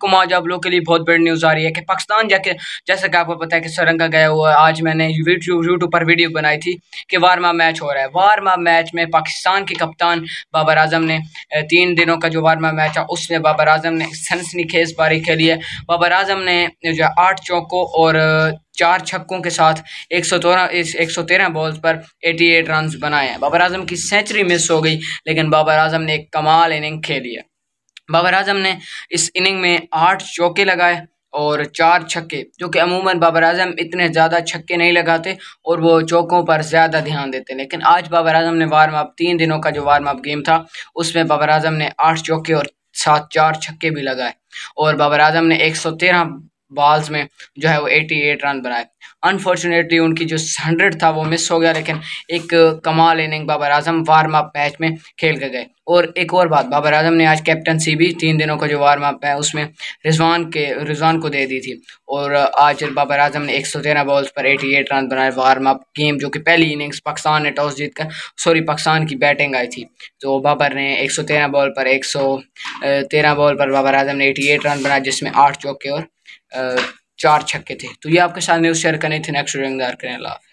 कुम आज आप लोग के लिए बहुत बड़ी न्यूज़ आ रही है कि पाकिस्तान जाके जैसे कि आपको पता है कि सरंगा गया हुआ है आज मैंने यूट्यूब यूट्यूब पर वीडियो बनाई थी कि वारमा मैच हो रहा है वारमा मैच में पाकिस्तान के कप्तान बाबर आजम ने तीन दिनों का जो वारमा मैच है उसमें बाबर आजम ने सनसनी खेस बारी खेली है बाबर आजम ने जो आठ चौकों और चार छक्कों के साथ एक सौ इस एक सौ तेरह बॉल्स पर एटी एट रन बनाए हैं बाबर आजम की सेंचुरी मिस हो गई लेकिन बाबर आजम ने एक कमाल इनिंग खेली है बाबर आजम ने इस इनिंग में आठ चौके लगाए और चार छक्के जो कि अमूमन बाबर आजम इतने ज़्यादा छक्के नहीं लगाते और वो चौकों पर ज़्यादा ध्यान देते लेकिन आज बाबर आजम ने वार्म अप तीन दिनों का जो वार्म अप गेम था उसमें बाबर आजम ने आठ चौके और सात चार छक्के भी लगाए और बाबर आजम ने 113 बॉल्स में जो है वो 88 रन बनाए अनफॉर्चुनेटली उनकी जो हंड्रेड था वो मिस हो गया लेकिन एक कमाल inning Babar Azam warm up match में खेल के गए और एक और बात बाबर आजम ने आज कैप्टनसी भी तीन दिनों का जो वार्म अप है उसमें रिजवान के रिजवान को दे दी थी और आज बाबर आजम ने एक सौ तेरह बॉल्स पर एटी एट रन बनाए वार्म अप गेम जो कि पहली इनिंग्स पाकिस्तान ने टॉस जीत कर सॉरी पाकिस्तान की बैटिंग आई थी तो बाबर ने एक सौ तेरह बॉल पर एक सौ तेरह बॉल पर बाबर आजम ने एटी एट रन बनाए जिसमें आठ चौके और चार छक्के थे तो ये आपके साथ न्यूज़ शेयर करने थे नेक्स्ट वीडियो में करें अल्लाह